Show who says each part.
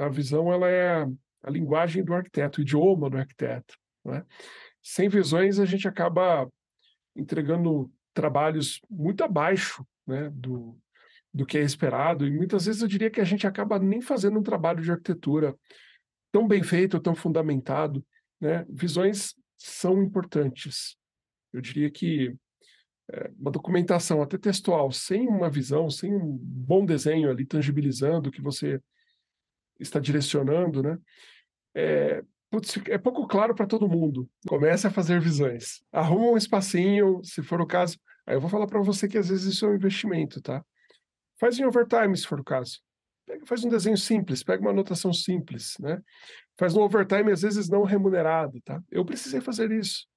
Speaker 1: A visão ela é a linguagem do arquiteto, o idioma do arquiteto. Né? Sem visões, a gente acaba entregando trabalhos muito abaixo né, do, do que é esperado, e muitas vezes eu diria que a gente acaba nem fazendo um trabalho de arquitetura tão bem feito, tão fundamentado. Né? Visões são importantes. Eu diria que é, uma documentação, até textual, sem uma visão, sem um bom desenho ali tangibilizando o que você está direcionando, né? É, putz, é pouco claro para todo mundo. Comece a fazer visões. Arruma um espacinho, se for o caso. Aí eu vou falar para você que às vezes isso é um investimento, tá? Faz em overtime, se for o caso. Pega, faz um desenho simples, pega uma
Speaker 2: anotação simples, né? Faz um overtime, às vezes não remunerado, tá? Eu precisei fazer isso.